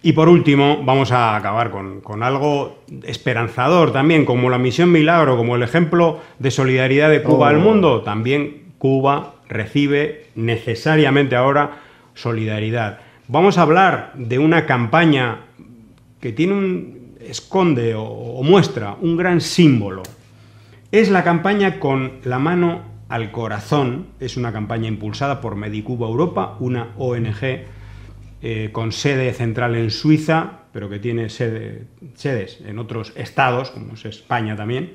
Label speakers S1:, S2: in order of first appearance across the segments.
S1: Y por último, vamos a acabar con, algo esperanzador también, como la misión Milagro, como el ejemplo de solidaridad de Cuba al oh. mundo. También Cuba recibe necesariamente ahora solidaridad. Vamos a hablar de una campaña que tiene un esconde o muestra un gran símbolo. Es la campaña con la mano al corazón. Es una campaña impulsada por Medicuba Europa, una ONG eh, con sede central en Suiza, pero que tiene sedes en otros estados, como es España también.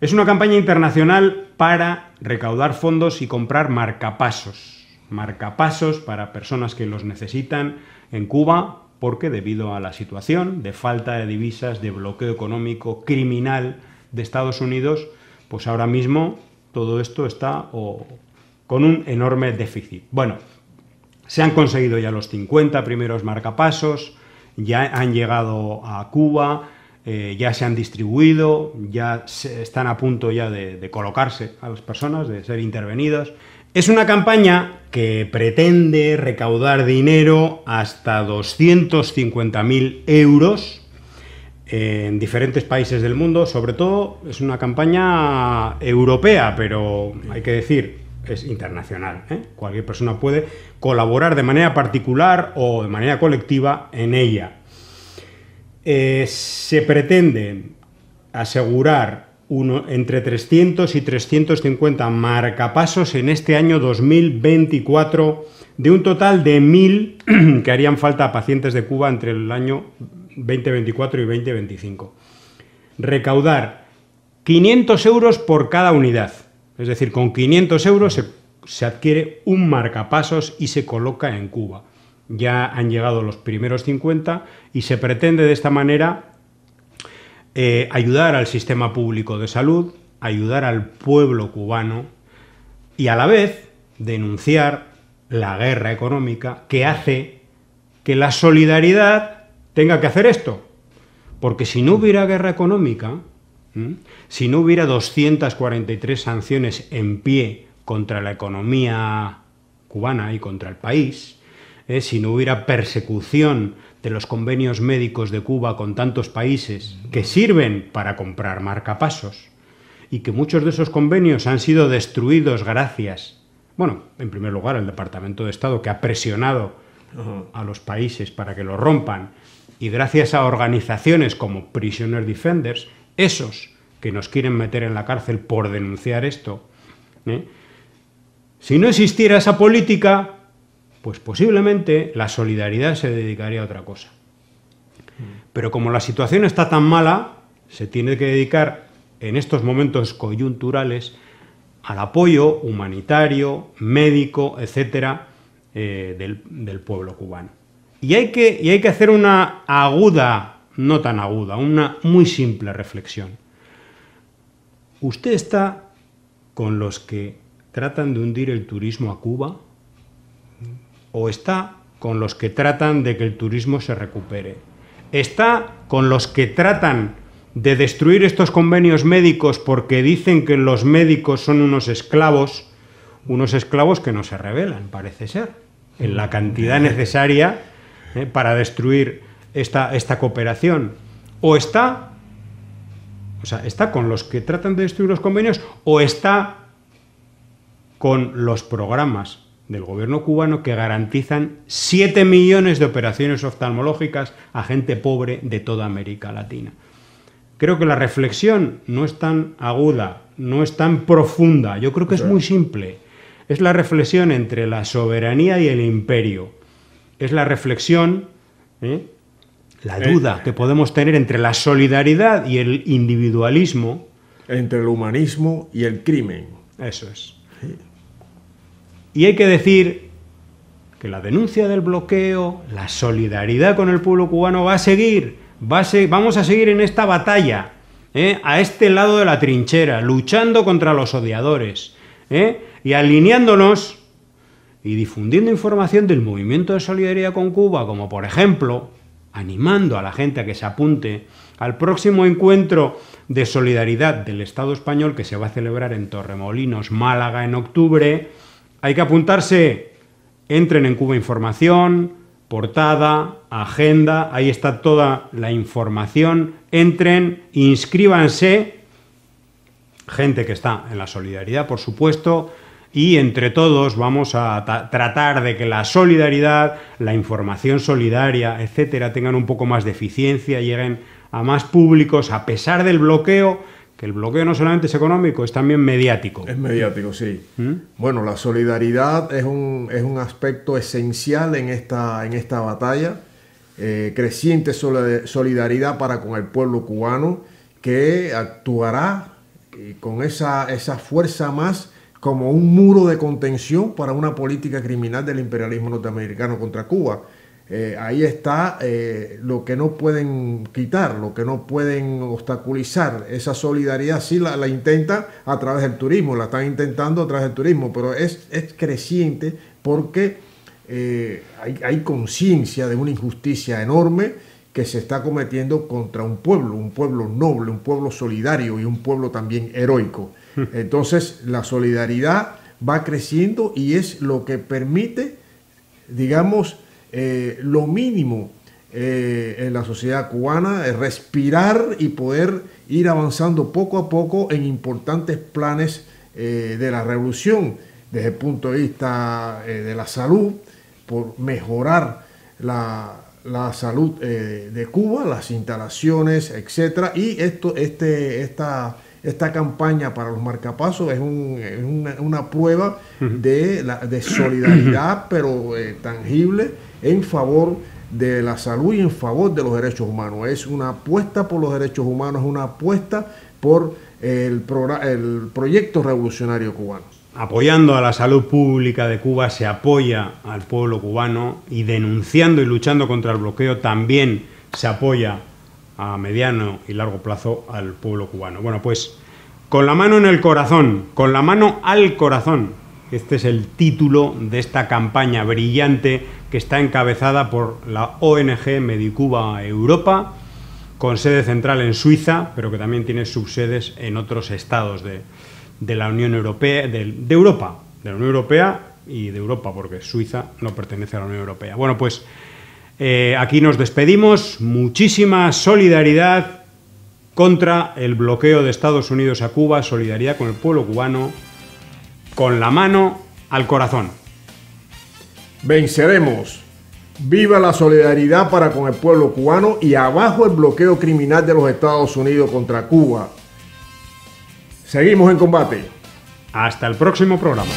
S1: Es una campaña internacional para recaudar fondos y comprar marcapasos. Marcapasos para personas que los necesitan en Cuba, porque debido a la situación de falta de divisas, de bloqueo económico criminal de Estados Unidos, pues ahora mismo todo esto está con un enorme déficit. Bueno, se han conseguido ya los 50 primeros marcapasos, ya han llegado a Cuba, eh, ya se han distribuido, ya están a punto ya de, de, colocarse a las personas, de ser intervenidos. Es una campaña que pretende recaudar dinero hasta 250.000 euros eh, en diferentes países del mundo, sobre todo es una campaña europea, pero hay que decir, es internacional. ¿eh? Cualquier persona puede colaborar de manera particular o de manera colectiva en ella. Eh, se pretende asegurar uno, entre 300 y 350 marcapasos en este año 2024, de un total de 1.000 que harían falta a pacientes de Cuba entre el año 2024 y 2025. Recaudar 500 euros por cada unidad. Es decir, con 500 euros se, adquiere un marcapasos y se coloca en Cuba. Ya han llegado los primeros 50 y se pretende de esta manera eh, ayudar al sistema público de salud, ayudar al pueblo cubano y a la vez denunciar la guerra económica que hace que la solidaridad tenga que hacer esto. Porque si no hubiera guerra económica, ¿Mm? Si no hubiera 243 sanciones en pie contra la economía cubana y contra el país, ¿eh? si no hubiera persecución de los convenios médicos de Cuba con tantos países que sirven para comprar marcapasos, y que muchos de esos convenios han sido destruidos gracias, bueno, en primer lugar al Departamento de Estado que ha presionado a los países para que lo rompan, y gracias a organizaciones como Prisoner Defenders, esos que nos quieren meter en la cárcel por denunciar esto, ¿eh? si no existiera esa política, pues posiblemente la solidaridad se dedicaría a otra cosa. Pero como la situación está tan mala, se tiene que dedicar en estos momentos coyunturales al apoyo humanitario, médico, etcétera, eh, del, pueblo cubano. Y hay, que, y hay que hacer una aguda no tan aguda, una muy simple reflexión. ¿Usted está con los que tratan de hundir el turismo a Cuba o está con los que tratan de que el turismo se recupere? ¿Está con los que tratan de destruir estos convenios médicos porque dicen que los médicos son unos esclavos, unos esclavos que no se rebelan, parece ser, en la cantidad necesaria eh, para destruir esta, cooperación. O está, o sea, está con los que tratan de destruir los convenios o está con los programas del gobierno cubano que garantizan 7 millones de operaciones oftalmológicas a gente pobre de toda América Latina. Creo que la reflexión no es tan aguda, no es tan profunda, yo creo que es muy simple. Es la reflexión entre la soberanía y el imperio. Es la reflexión ¿eh? la eh, duda que podemos tener entre la solidaridad y el individualismo. Entre el humanismo y el crimen. Eso es. Y hay que decir que la denuncia del bloqueo, la solidaridad con el pueblo cubano va a seguir, vamos a seguir en esta batalla, ¿eh? a este lado de la trinchera, luchando contra los odiadores ¿eh? y alineándonos y difundiendo información del movimiento de solidaridad con Cuba, como por ejemplo animando a la gente a que se apunte al próximo encuentro de solidaridad del Estado español que se va a celebrar en Torremolinos, Málaga, en octubre. Hay que apuntarse. Entren en Cuba Información, portada, agenda, ahí está toda la información. Entren, inscríbanse. Gente que está en la solidaridad, por supuesto, y entre todos vamos a tratar de que la solidaridad, la información solidaria, etcétera, tengan un poco más de eficiencia, lleguen a más públicos a pesar del bloqueo, que el bloqueo no solamente es económico, es también mediático. Es mediático, sí. ¿Mm? Bueno, la solidaridad
S2: es un, es un, aspecto esencial en esta, en esta batalla. Eh, creciente solidaridad para con el pueblo cubano que actuará eh, con esa, esa fuerza más como un muro de contención para una política criminal del imperialismo norteamericano contra Cuba. Eh, ahí está eh, lo que no pueden quitar, lo que no pueden obstaculizar. Esa solidaridad sí la, intenta a través del turismo, la están intentando a través del turismo, pero es, creciente porque eh, hay conciencia de una injusticia enorme que se está cometiendo contra un pueblo, un pueblo noble, un pueblo solidario y un pueblo también heroico. Entonces, la solidaridad va creciendo y es lo que permite, digamos, eh, lo mínimo eh, en la sociedad cubana, eh, respirar y poder ir avanzando poco a poco en importantes planes de la revolución desde el punto de vista de la salud, por mejorar la, salud de Cuba, las instalaciones, etc. Y esto, este, esta esta campaña para los marcapasos es, una, prueba de, solidaridad, pero eh, tangible, en favor de la salud y en favor de los derechos humanos. Es una apuesta por los derechos humanos, es una apuesta por el proyecto revolucionario cubano.
S1: Apoyando a la salud pública de Cuba se apoya al pueblo cubano y denunciando y luchando contra el bloqueo también se apoya a mediano y largo plazo al pueblo cubano. Bueno, pues con la mano en el corazón, con la mano al corazón. Este es el título de esta campaña brillante que está encabezada por la ONG Medicuba Europa, con sede central en Suiza, pero que también tiene subsedes en otros estados de, la Unión Europea, de, de Europa, de la Unión Europea y de Europa, porque Suiza no pertenece a la Unión Europea. Bueno, pues eh, aquí nos despedimos. Muchísima solidaridad contra el bloqueo de Estados Unidos a Cuba, solidaridad con el pueblo cubano, con la mano al corazón. Venceremos. Viva la solidaridad para con
S2: el pueblo cubano y abajo el bloqueo criminal de los Estados Unidos contra Cuba.
S1: Seguimos en combate. Hasta el próximo programa.